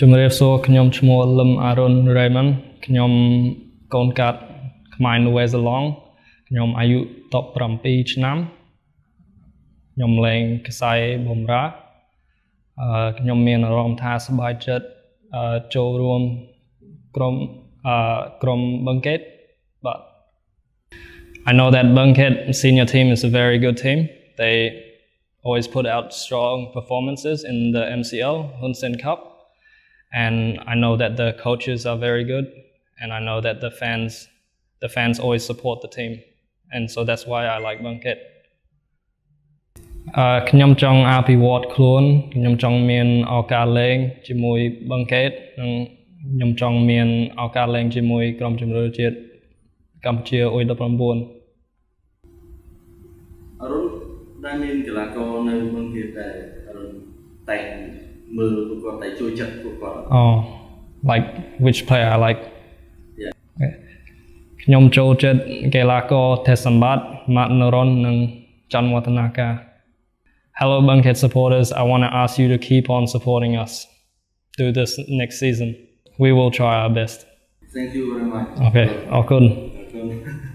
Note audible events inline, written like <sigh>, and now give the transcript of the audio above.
but I know that Bunket senior team is a very good team they always put out strong performances in the MCL Hunsen Cup and I know that the coaches are very good, and I know that the fans, the fans always support the team, and so that's why I like Bangkok. Uh, ខ្ញុំចង់អភិវឌ្ឍខ្លួនខ្ញុំចង់មានឱកាសលេងជាមួយបឹងកេតនិងខ្ញុំចង់មានឱកាសលេងជាមួយក្រុមជម្រើសជាតិកម្ពុជាអ៊ុយ19អរុនដែលមានកីឡាករនៅបឹងកេតដែរអរុនតែង eh, Oh like which player I like ខ្ញុំចូលចិត្តកីឡាករ Tesson Bat, Matt Noron and John Watanaka Hello Bunkhead supporters I want to ask you to keep on supporting us through this next season we will try our best Thank you very much Okay អរគុណអរគុណ <laughs>